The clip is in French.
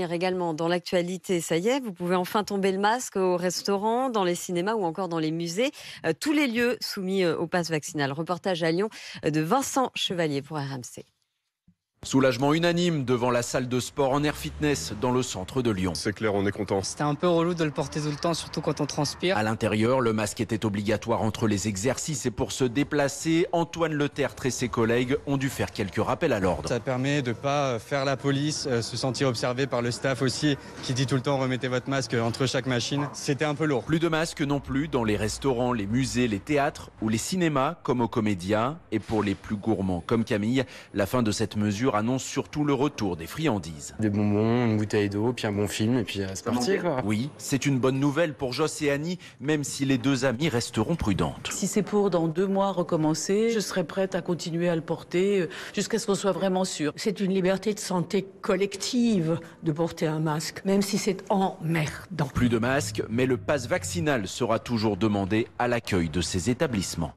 également dans l'actualité, ça y est, vous pouvez enfin tomber le masque au restaurant, dans les cinémas ou encore dans les musées. Euh, tous les lieux soumis euh, au pass vaccinal. Reportage à Lyon euh, de Vincent Chevalier pour RMC. Soulagement unanime devant la salle de sport en air fitness dans le centre de Lyon. C'est clair, on est content. C'était un peu relou de le porter tout le temps, surtout quand on transpire. À l'intérieur, le masque était obligatoire entre les exercices et pour se déplacer, Antoine Letertre et ses collègues ont dû faire quelques rappels à l'ordre. Ça permet de ne pas faire la police, euh, se sentir observé par le staff aussi qui dit tout le temps remettez votre masque entre chaque machine. C'était un peu lourd. Plus de masques non plus dans les restaurants, les musées, les théâtres ou les cinémas comme aux comédiens. Et pour les plus gourmands comme Camille, la fin de cette mesure annonce surtout le retour des friandises. Des bonbons, une bouteille d'eau, puis un bon film, et puis euh, c'est parti quoi. Oui, c'est une bonne nouvelle pour Joss et Annie, même si les deux amies resteront prudentes. Si c'est pour dans deux mois recommencer, je serai prête à continuer à le porter euh, jusqu'à ce qu'on soit vraiment sûr. C'est une liberté de santé collective de porter un masque, même si c'est emmerdant. Plus de masques, mais le passe vaccinal sera toujours demandé à l'accueil de ces établissements.